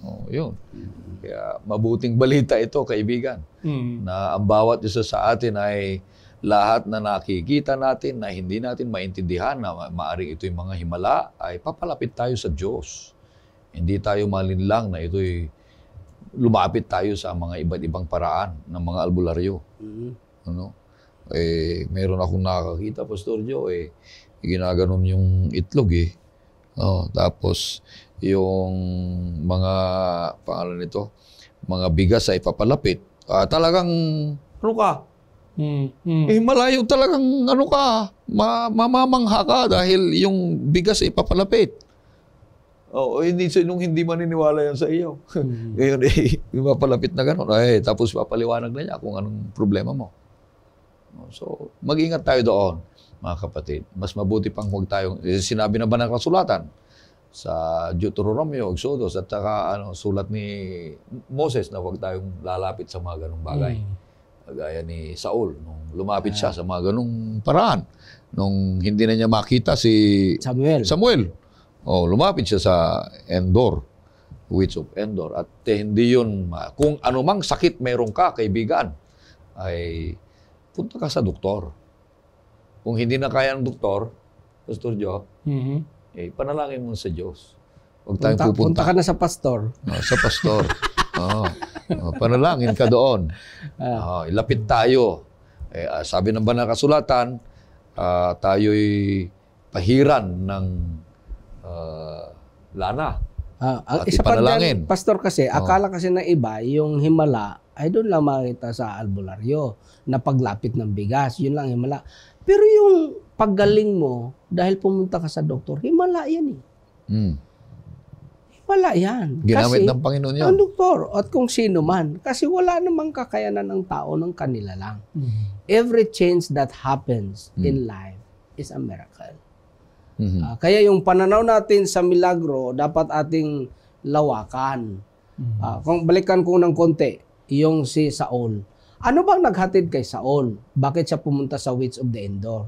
Speaker 1: Oh, yun. Kaya mabuting balita ito, kaibigan, mm. na ang bawat isa sa atin ay lahat na nakikita natin na hindi natin maintindihan na maaring ito'y mga himala ay papalapit tayo sa Diyos. Hindi tayo malinlang na ito'y lumapit tayo sa mga iba't ibang paraan ng mga albularyo. Mm-hmm. Ano? Eh, meron akong nakakita, Pastor Joe, eh, ginaganon yung itlog eh. Oh, tapos, yung mga, pangalan nito, mga bigas ay papalapit. Ah, talagang, ano ka? Mm, mm. Eh, malayo talagang, ano ka, ma mamamangha ka dahil yung bigas ay papalapit. Oh, hindi, so, nung hindi maniniwala yan sa iyo. mm Ngayon, eh, mapalapit na gano'n. Eh, tapos papaliwanag na niya kung anong problema mo. So, mag-ingat tayo doon, mga kapatid. Mas mabuti pang huwag tayong, eh, sinabi na ba ng kasulatan? Sa Deuteronomio, Exodus, at saka ano, sulat ni Moses na huwag tayong lalapit sa mga ganong bagay. Mm. Gaya ni Saul, nung lumapit ah. siya sa mga ganong paraan. Nung hindi na niya makita si Samuel. Samuel. Oh, lumapit siya sa Endor, witch of Endor. At eh, hindi yun, kung anumang sakit meron ka, kaibigan, ay punta ka sa doktor. Kung hindi na kaya ng doktor, Pastor Joe, mm-hmm. eh, panalangin mo sa Diyos. Huwag tayong punta, pupunta. Punta ka na sa pastor. Oh, sa pastor. oh, oh, panalangin ka doon. Ah. Oh, ilapit tayo. Eh, ah, sabi ng banal kasulatan, uh, tayo'y pahiran ng uh, ah, lana.
Speaker 3: Uh, ah, ang ah, isa pa dyan, Pastor kasi, oh. akala kasi ng iba, yung Himala, ay doon lang makita sa albularyo na paglapit ng bigas. Yun lang Himala. Pero yung paggaling mo, dahil pumunta ka sa doktor, Himala yan eh. Mm. Wala yan. Ginamit kasi, ng Panginoon yun. Ang doktor at kung sino man. Kasi wala namang kakayanan ng tao ng kanila lang. Mm. Every change that happens mm. in life is a miracle. Mm-hmm. Uh, kaya yung pananaw natin sa milagro dapat ating lawakan. Mm-hmm. Uh, kung balikan ko ng konti, yung si Saul. Ano bang naghatid kay Saul? Bakit siya pumunta sa Witch of the Endor?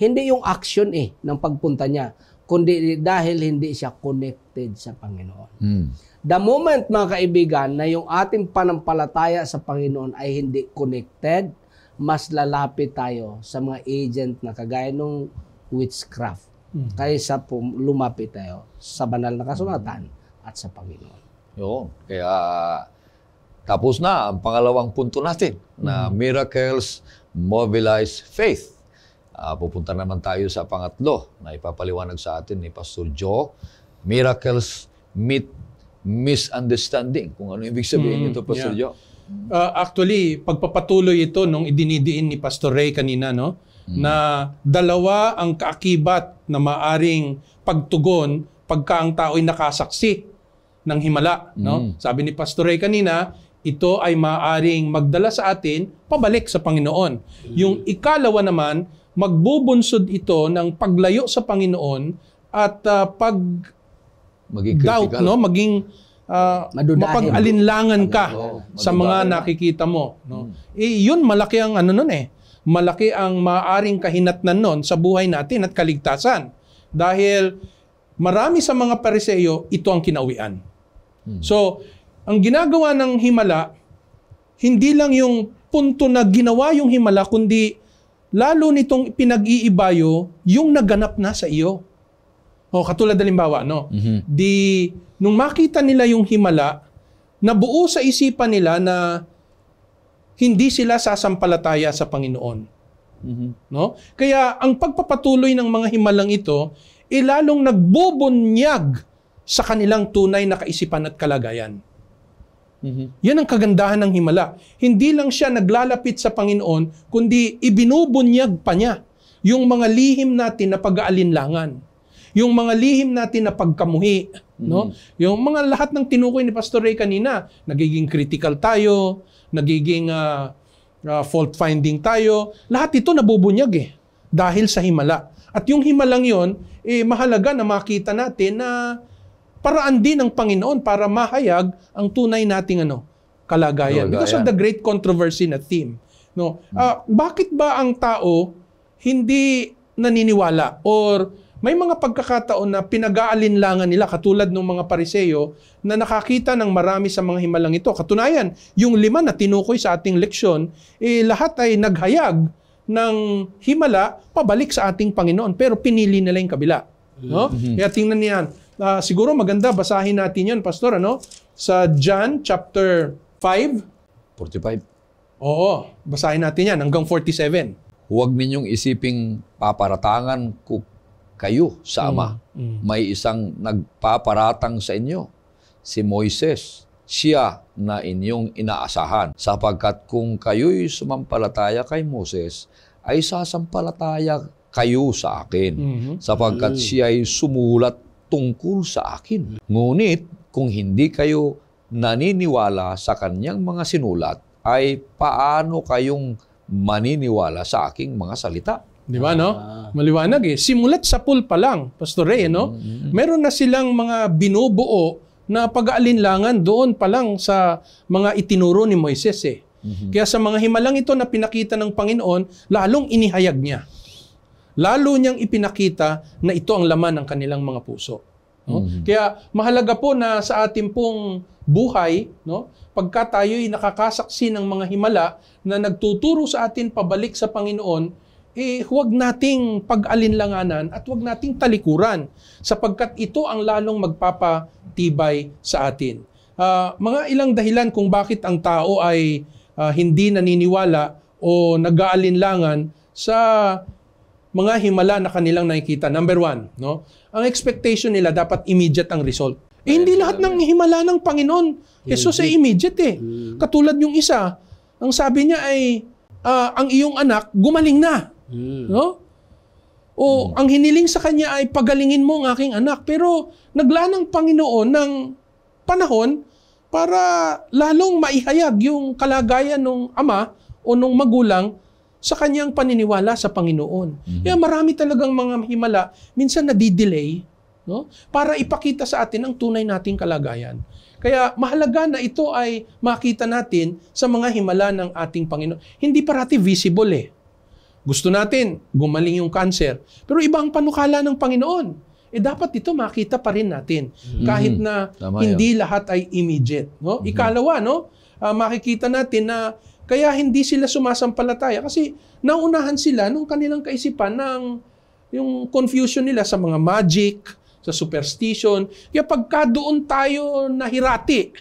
Speaker 3: Hindi yung action eh ng pagpunta niya, kundi dahil hindi siya connected sa Panginoon. Mm. The moment mga kaibigan na yung ating panampalataya sa Panginoon ay hindi connected, mas lalapit tayo sa mga agent na kagaya nung
Speaker 1: witchcraft
Speaker 3: mm. kaysa lumapit tayo sa banal na kasulatan at sa Panginoon.
Speaker 1: Yun. Kaya tapos na ang pangalawang punto natin mm. na miracles mobilize faith. Uh, pupunta naman tayo sa pangatlo na ipapaliwanag sa atin ni Pastor Joe. Miracles meet misunderstanding. Kung ano ibig sabihin mm, ito, Pastor yeah. Joe.
Speaker 2: Uh, actually, pagpapatuloy ito nung idinidiin ni Pastor Ray kanina, no? Mm. na dalawa ang kaakibat na maaring pagtugon pagka ang tao ay nakasaksi ng himala. Mm. No? Sabi ni Pastor Ray kanina, ito ay maaring magdala sa atin pabalik sa Panginoon. Mm. Yung ikalawa naman, magbubunsod ito ng paglayo sa Panginoon at uh, pag
Speaker 1: maging doubt, no?
Speaker 2: maging uh, mapag-alinlangan ka sa mga nakikita mo. No? Mm. Eh, yun, malaki ang ano nun eh malaki ang maaring kahinatnan nun sa buhay natin at kaligtasan. Dahil marami sa mga pariseyo, ito ang kinauwian. Hmm. So, ang ginagawa ng himala, hindi lang yung punto na ginawa yung himala, kundi lalo nitong pinag-iibayo yung naganap na sa iyo. O, katulad halimbawa, no? Mm-hmm. Di, nung makita nila yung himala, nabuo sa isipan nila na hindi sila sasampalataya sa Panginoon. Mm-hmm. No? Kaya ang pagpapatuloy ng mga himalang ito, ilalong eh, nagbubunyag sa kanilang tunay na kaisipan at kalagayan. Mm-hmm. Yan ang kagandahan ng himala. Hindi lang siya naglalapit sa Panginoon, kundi ibinubunyag pa niya yung mga lihim natin na pag-aalinlangan, yung mga lihim natin na pagkamuhi, mm-hmm. no? Yung mga lahat ng tinukoy ni Pastor Ray kanina, nagiging critical tayo, nagiging uh, uh, fault finding tayo. Lahat ito nabubunyag eh dahil sa himala. At yung himalang yon, eh, mahalaga na makita natin na paraan din ng Panginoon para mahayag ang tunay nating ano, kalagayan. kalagayan. Because of the great controversy na theme. No? Uh, bakit ba ang tao hindi naniniwala or may mga pagkakataon na pinag-aalinlangan nila katulad ng mga pariseyo na nakakita ng marami sa mga himalang ito. Katunayan, yung lima na tinukoy sa ating leksyon, eh, lahat ay naghayag ng himala pabalik sa ating Panginoon pero pinili nila yung kabila. No? Mm-hmm. Kaya tingnan niyan. Uh, siguro maganda basahin natin 'yan, pastor, ano? Sa John chapter 5 45.
Speaker 1: Oo, basahin natin 'yan hanggang 47. Huwag ninyong isiping paparatangan ko kayo sa Ama. Mm, mm. May isang nagpaparatang sa inyo, si Moises. Siya na inyong inaasahan, sapagkat kung kayo'y sumampalataya kay Moses, ay sasampalataya kayo sa akin, mm-hmm. sapagkat siya'y sumulat tungkol sa akin. Ngunit kung hindi kayo naniniwala sa kanyang mga sinulat, ay paano kayong maniniwala sa aking mga salita? Di ba, no? Ah. Maliwanag
Speaker 2: eh. Simulat sa pool pa lang, Pastor Ray, eh, no? Mm, mm, mm. Meron na silang mga binubuo na pag-aalinlangan doon pa lang sa mga itinuro ni Moises eh. Mm-hmm. Kaya sa mga himalang ito na pinakita ng Panginoon, lalong inihayag niya. Lalo niyang ipinakita na ito ang laman ng kanilang mga puso. No? Mm-hmm. Kaya mahalaga po na sa ating pong buhay, no? pagka tayo'y nakakasaksi ng mga himala na nagtuturo sa atin pabalik sa Panginoon, eh huwag nating pag-alinlanganan at huwag nating talikuran sapagkat ito ang lalong magpapatibay sa atin. Uh, mga ilang dahilan kung bakit ang tao ay uh, hindi naniniwala o nag-aalinlangan sa mga himala na kanilang nakikita. Number one, no? ang expectation nila dapat immediate ang result. Eh, hindi lahat ng himala ng Panginoon. Jesus eh, ay immediate eh. Mm. Katulad yung isa, ang sabi niya ay, uh, ang iyong anak gumaling na. Hmm. No? O mm. ang hiniling sa kanya ay pagalingin mo ang aking anak. Pero naglaan ng Panginoon ng panahon para lalong maihayag yung kalagayan ng ama o ng magulang sa kanyang paniniwala sa Panginoon. Mm-hmm. Kaya marami talagang mga himala, minsan nadidelay, no? para ipakita sa atin ang tunay nating kalagayan. Kaya mahalaga na ito ay makita natin sa mga himala ng ating Panginoon. Hindi parati visible eh. Gusto natin gumaling yung cancer. Pero iba ang panukala ng Panginoon. Eh dapat dito makita pa rin natin mm-hmm. kahit na hindi lahat ay immediate, no? Mm-hmm. Ikalawa, no? Uh, makikita natin na kaya hindi sila sumasampalataya kasi naunahan sila nung kanilang kaisipan ng yung confusion nila sa mga magic, sa superstition. Kaya pagka doon tayo nahirati,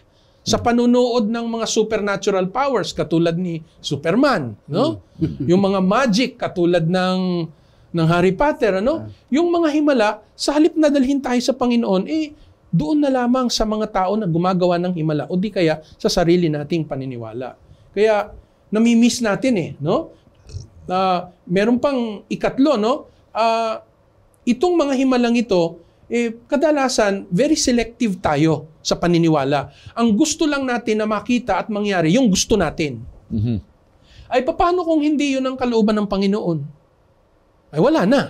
Speaker 2: sa panunood ng mga supernatural powers katulad ni Superman, no? Mm. Yung mga magic katulad ng ng Harry Potter, ano? Ah. Yung mga himala, sa halip na dalhin tayo sa Panginoon, eh doon na lamang sa mga tao na gumagawa ng himala o di kaya sa sarili nating paniniwala. Kaya nami-miss natin eh, no? Uh, meron pang ikatlo, no? Uh, itong mga himalang ito, eh, kadalasan very selective tayo sa paniniwala. Ang gusto lang natin na makita at mangyari, yung gusto natin. Mm-hmm. Ay paano kung hindi yun ang kalooban ng Panginoon? Ay wala na.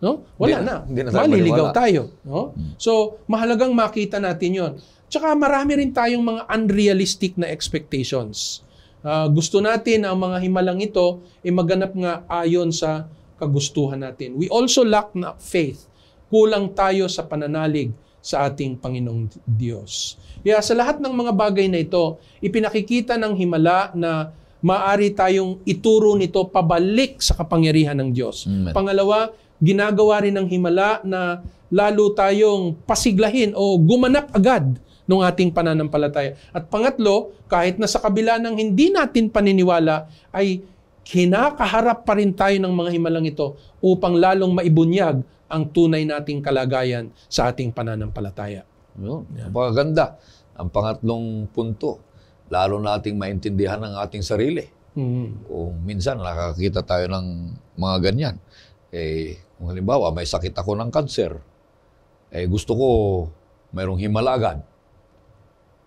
Speaker 2: No? Wala di, na. Di na Maliligaw wala. tayo. No? Mm-hmm. So, mahalagang makita natin yon. Tsaka marami rin tayong mga unrealistic na expectations. Uh, gusto natin ang mga himalang ito ay eh, maganap nga ayon sa kagustuhan natin. We also lack na faith Kulang tayo sa pananalig sa ating Panginoong Diyos. Kaya sa lahat ng mga bagay na ito, ipinakikita ng himala na maari tayong ituro nito pabalik sa kapangyarihan ng Diyos. Amen. Pangalawa, ginagawa rin ng himala na lalo tayong pasiglahin o gumanap agad ng ating pananampalataya. At pangatlo, kahit na sa kabila ng hindi natin paniniwala, ay kinakaharap pa rin tayo ng mga himalang ito upang lalong maibunyag
Speaker 1: ang tunay nating kalagayan sa ating pananampalataya. Yun. Yeah. ganda Ang pangatlong punto, lalo nating maintindihan ang ating sarili. Mm-hmm. Kung minsan nakakakita tayo ng mga ganyan. Eh, kung halimbawa, may sakit ako ng kanser, eh gusto ko mayroong himalagan.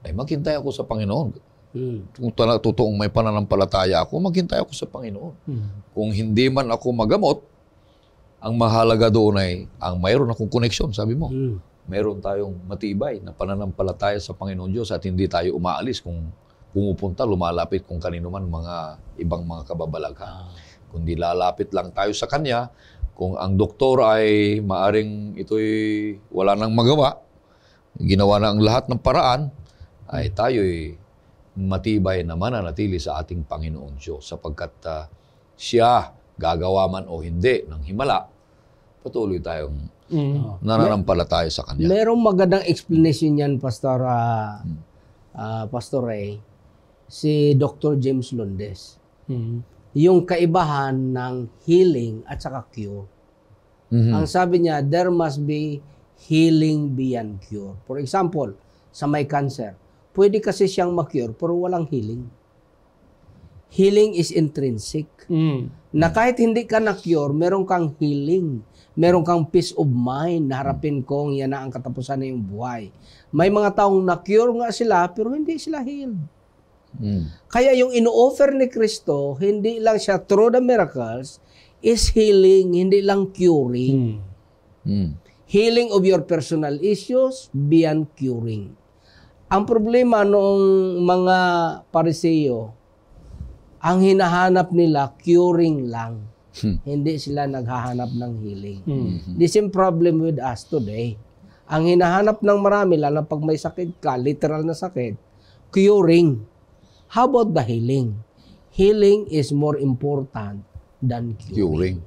Speaker 1: Eh, maghintay ako sa Panginoon. Mm. Kung totoong may pananampalataya ako, maghintay ako sa Panginoon. Mm. Kung hindi man ako magamot, ang mahalaga doon ay, ang mayroon akong connection, sabi mo. Mm. Mayroon tayong matibay na pananampalataya sa Panginoon Diyos at hindi tayo umaalis kung pumupunta, lumalapit kung kanino man mga ibang mga kababalaghan. Ah. Kundi lalapit lang tayo sa Kanya, kung ang doktor ay maaring ito'y wala nang magawa, ginawa na ang lahat ng paraan, ay tayo'y matibay na mananatili sa ating Panginoon Diyos sapagkat uh, siya gagawa man o hindi ng himala, patuloy tayong mm. Ah, nananampalataya sa Kanya.
Speaker 3: Merong magandang explanation yan, Pastor, uh, mm. uh, Pastor Ray, si Dr. James Lundes. Mm. Yung kaibahan ng healing at saka cure. Mm-hmm. Ang sabi niya, there must be healing beyond cure. For example, sa may cancer, pwede kasi siyang ma-cure pero walang healing healing is intrinsic. Mm. Na kahit hindi ka na-cure, meron kang healing. Meron kang peace of mind na harapin kong yan na ang katapusan na yung buhay. May mga taong na-cure nga sila, pero hindi sila healed. Mm. Kaya yung ino-offer ni Kristo, hindi lang siya through the miracles, is healing, hindi lang curing. Mm. Mm. Healing of your personal issues beyond curing. Ang problema noong mga pariseo, ang hinahanap nila curing lang. Hmm. Hindi sila naghahanap ng healing. Hmm. Mm-hmm. This is problem with us today. Ang hinahanap ng marami, lalo pag may sakit ka, literal na sakit, curing. How about the healing? Healing is more important than
Speaker 1: curing. curing.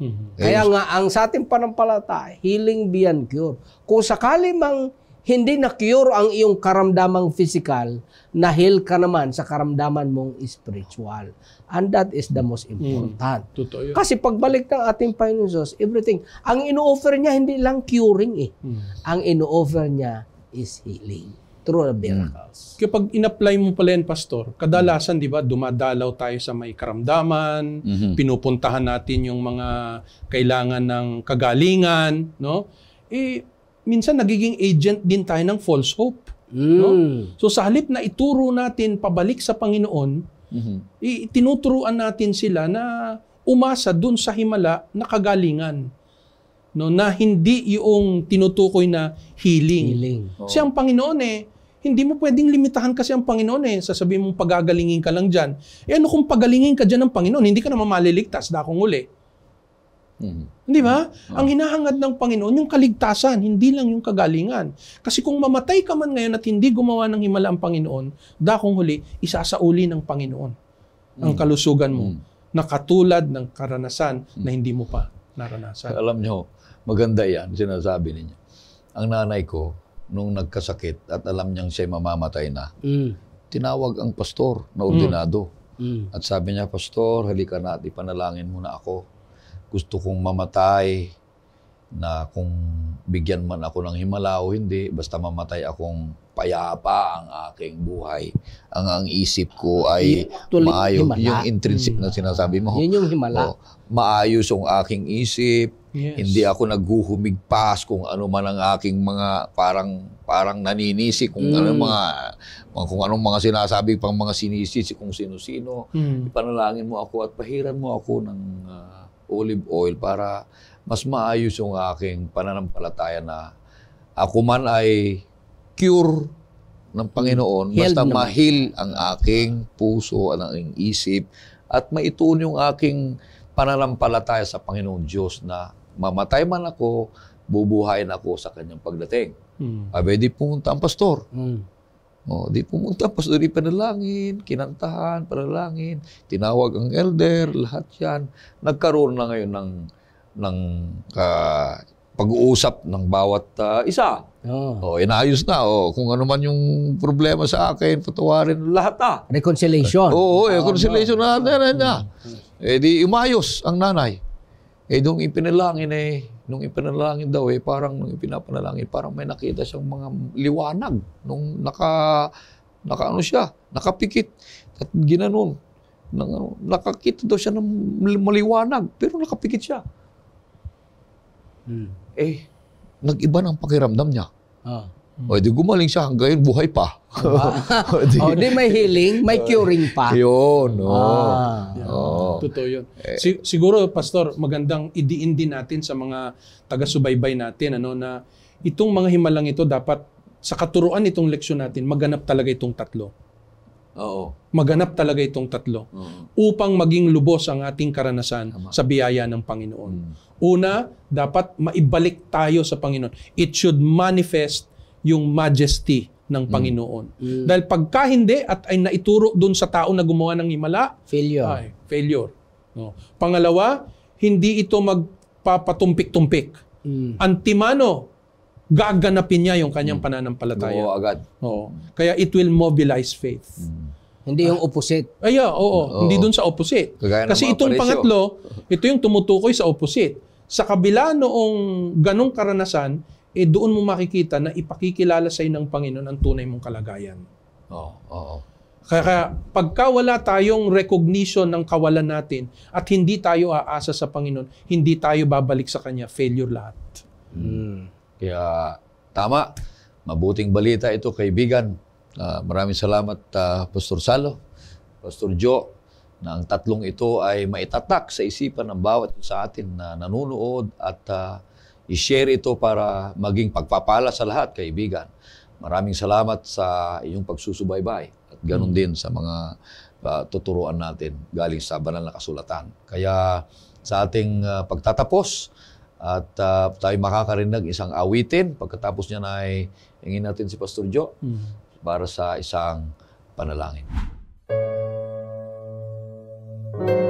Speaker 1: Mm-hmm. Kaya eh,
Speaker 3: nga, ang sa ating panampalataya, healing beyond cure. Kung sakali mang hindi na-cure ang iyong karamdamang physical, nahil ka naman sa karamdaman mong spiritual. And that is the most hmm. important. Mm, totoo yun. Kasi pagbalik ng ating finances, everything, ang ino-offer niya hindi lang curing eh. Mm. Ang ino-offer niya is healing
Speaker 2: through the miracles. Hmm. Kapag in-apply mo pala yan, Pastor, kadalasan, di ba, dumadalaw tayo sa may karamdaman, mm-hmm. pinupuntahan natin yung mga kailangan ng kagalingan, no? Eh, minsan nagiging agent din tayo ng false hope. Mm. No? Hmm. So sa halip na ituro natin pabalik sa Panginoon, mm-hmm. itinuturuan natin sila na umasa dun sa himala na kagalingan. No, na hindi yung tinutukoy na healing. healing. Kasi ang Panginoon eh, hindi mo pwedeng limitahan kasi ang Panginoon eh. Sasabihin mong pagagalingin ka lang dyan. Eh ano kung pagalingin ka dyan ng Panginoon, hindi ka na mamaliligtas, dakong uli. Mm-hmm. Di ba? Mm-hmm. Ang ah. hinahangad ng Panginoon, yung kaligtasan, hindi lang yung kagalingan. Kasi kung mamatay ka man ngayon at hindi gumawa ng himala ang Panginoon, dakong huli, isasauli ng Panginoon
Speaker 4: mm-hmm. ang
Speaker 2: kalusugan mo mm-hmm. na katulad ng karanasan mm-hmm. na hindi mo pa naranasan. Alam
Speaker 1: nyo, maganda yan, sinasabi ninyo. Ang nanay ko, nung nagkasakit at alam niyang siya mamamatay na, mm. tinawag ang pastor na ordinado. Mm. mm. At sabi niya, Pastor, halika na at ipanalangin mo na ako gusto kong mamatay na kung bigyan man ako ng himala o hindi, basta mamatay akong payapa ang aking buhay. Ang ang isip ko ah, ay Tulit maayo. Himala. Yung intrinsic hmm. na sinasabi mo. Yun yung himala. Oh, maayos ang aking isip. Yes. Hindi ako naghuhumigpas kung ano man ang aking mga parang parang naninisi kung mm. ano hmm. mga kung anong mga sinasabi pang mga sinisisi kung sino-sino. Mm. Ipanalangin mo ako at pahiran mo ako ng uh, olive oil para mas maayos yung aking pananampalataya na ako man ay cure ng Panginoon, Healed basta mahil ang aking puso, ang aking isip, at maituon yung aking pananampalataya sa Panginoon Diyos na mamatay man ako, bubuhayin ako sa kanyang pagdating. Mm. Abedi pumunta ang pastor. Mm. Oh, di pumunta, pasuri panalangin, kinantahan, panalangin, tinawag ang elder, lahat yan. Nagkaroon na ngayon ng, ng uh, pag-uusap ng bawat uh, isa. Oh. O, oh, inayos na. Oh, kung ano man yung problema sa akin, patawarin lahat na. Ah. Reconciliation. Oo, oh, reconciliation na, na, na, na. Mm. Eh di umayos ang nanay. Eh, nung ipinalangin eh, nung ipinalangin daw eh, parang nung ipinapanalangin, parang may nakita siyang mga liwanag. Nung naka, naka ano siya, nakapikit. At ginanon. Nang, nakakita daw siya ng maliwanag, pero nakapikit siya. Hmm. Eh, nag-iba ng pakiramdam niya. Ah. O di gumaling siya hanggang ngayon buhay pa. Ah. o, di, o oh, di may healing, may curing pa. Yun. No. Ah. Yeah. Oh. Totoo
Speaker 2: yun. Eh. Si- siguro, Pastor, magandang idiin din natin sa mga taga-subaybay natin ano, na itong mga himalang ito dapat sa katuruan itong leksyon natin, maganap talaga itong tatlo. Oo. Maganap talaga itong tatlo. Oo. Mm. Upang maging lubos ang ating karanasan Tama. sa biyaya ng Panginoon. Hmm. Una, dapat maibalik tayo sa Panginoon. It should manifest yung majesty ng mm. Panginoon. Mm. Dahil pagka hindi at ay naituro doon sa tao na gumawa ng himala, failure. Ay, failure. No. Pangalawa, hindi ito magpapatumpik-tumpik. Mm. Antimano, gaganapin niya yung kanyang mm. pananampalataya. Oo, agad. Oo. Kaya it will mobilize faith. Mm.
Speaker 3: Hindi yung opposite.
Speaker 2: Ay, yeah, oo, mm. oo. Hindi doon sa opposite. Kagaya Kasi itong paresyo. pangatlo, ito yung tumutukoy sa opposite. Sa kabila noong ganong karanasan, eh doon mo makikita na ipakikilala sa'yo ng Panginoon ang tunay mong kalagayan.
Speaker 1: Oo, oh, oo. Oh, oh.
Speaker 2: Kaya pagka wala tayong recognition ng kawalan natin at hindi tayo aasa sa Panginoon, hindi tayo babalik sa Kanya. Failure lahat.
Speaker 1: Mm. Kaya tama. Mabuting balita ito, kaibigan. Uh, maraming salamat, uh, Pastor Salo, Pastor Joe, na ang tatlong ito ay maitatak sa isipan ng bawat sa atin na nanonood at uh, i-share ito para maging pagpapala sa lahat, kaibigan. Maraming salamat sa iyong pagsusubaybay at ganun hmm. din sa mga uh, tuturuan natin galing sa banal na kasulatan. Kaya sa ating uh, pagtatapos at uh, tayo makakarinig isang awitin pagkatapos niyan na ay hingin natin si Pastor Joe hmm para sa isang panalangin. Thank you.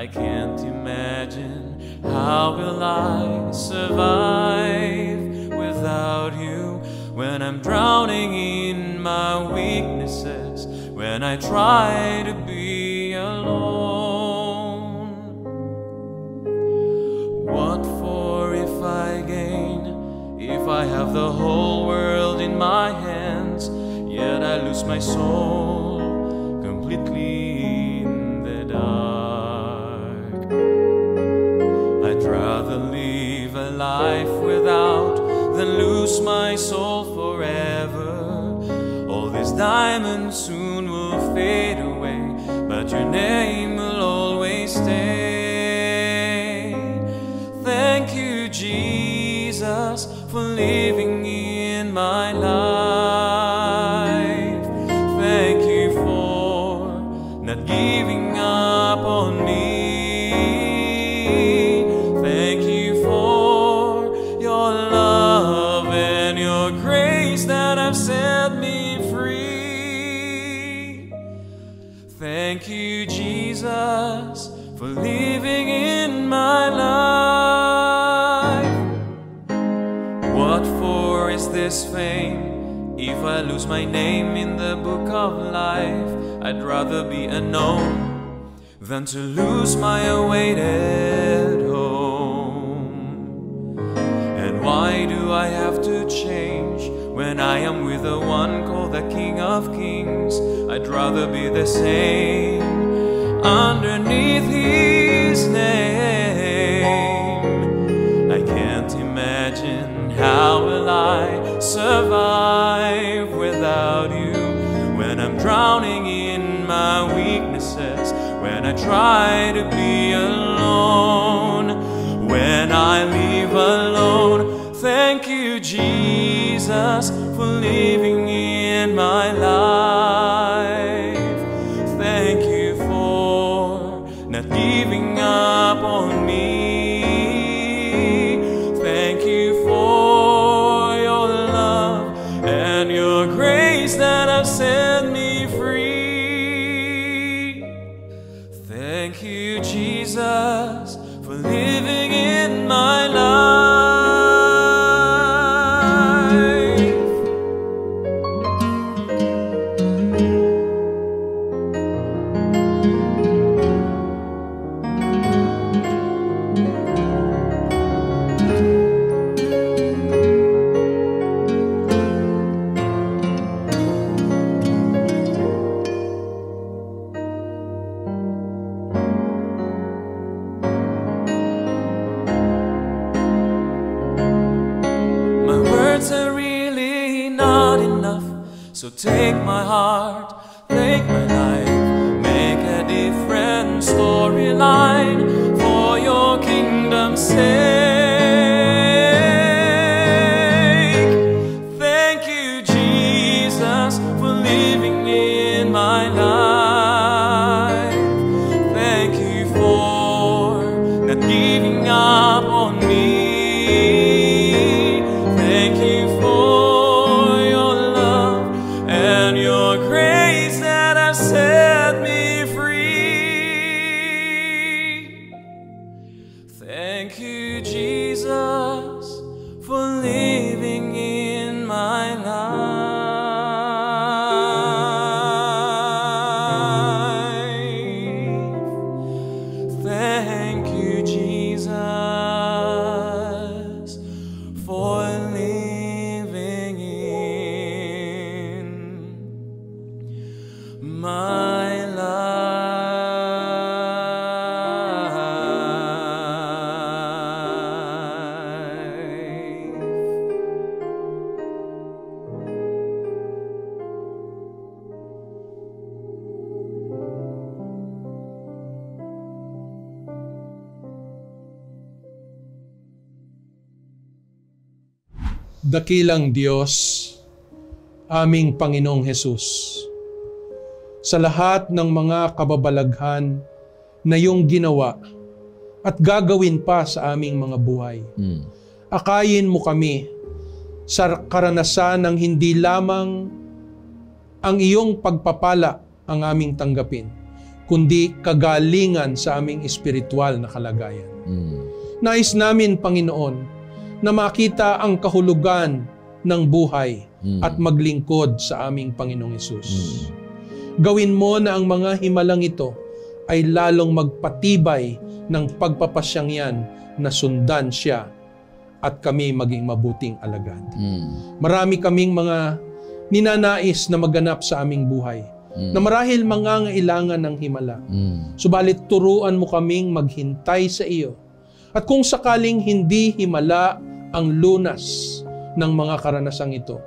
Speaker 4: I can't imagine how will I survive without you when I'm drowning in my weaknesses, when I try to be alone. What for if I gain, if I have the whole world in my hands, yet I lose my soul? soul forever. All these diamonds soon will fade away, but your name my name in the book of life I'd rather be unknown Than to lose my awaited home And why do I have to change When I am with the one called the King of Kings I'd rather be the same Underneath his name drowning in my weaknesses when I try to be alone. When I leave alone, thank you, Jesus.
Speaker 2: dakilang Diyos, aming Panginoong Hesus. Sa lahat ng mga kababalaghan na iyong ginawa at gagawin pa sa aming mga buhay, mm. akayin mo kami sa karanasan ng hindi lamang ang iyong pagpapala ang aming tanggapin, kundi kagalingan sa aming espiritual na kalagayan. Mm. Nais namin, Panginoon, na makita ang kahulugan ng buhay mm. at maglingkod sa aming Panginoong Isus. Mm. Gawin mo na ang mga himalang ito ay lalong magpatibay ng pagpapasyang yan na sundan siya at kami maging mabuting alagad. Mm. Marami kaming mga ninanais na maganap sa aming buhay mm. na marahil mangangailangan ng himala. Mm. Subalit turuan mo kaming maghintay sa iyo. At kung sakaling hindi himala ang lunas ng mga karanasang ito.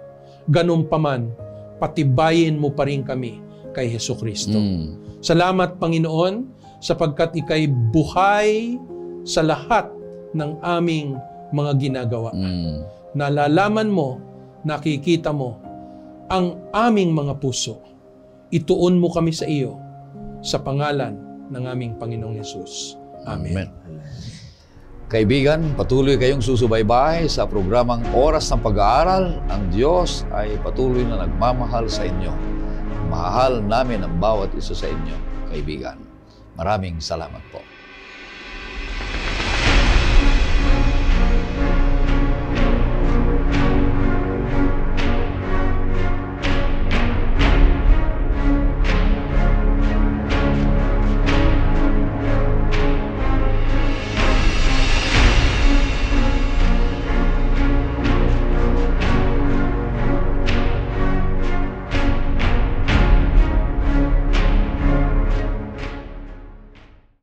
Speaker 2: Ganun paman, patibayin mo pa rin kami kay Heso Kristo. Mm. Salamat Panginoon sapagkat ikay buhay sa lahat ng aming mga ginagawa. Mm. Nalalaman mo, nakikita mo ang aming mga puso. Ituon mo kami sa iyo sa pangalan ng aming Panginoong Yesus.
Speaker 1: Amen. Amen. Kaibigan, patuloy kayong susubaybay sa programang Oras ng Pag-aaral. Ang Diyos ay patuloy na nagmamahal sa inyo. Mahal namin ang bawat isa sa inyo, kaibigan. Maraming salamat po.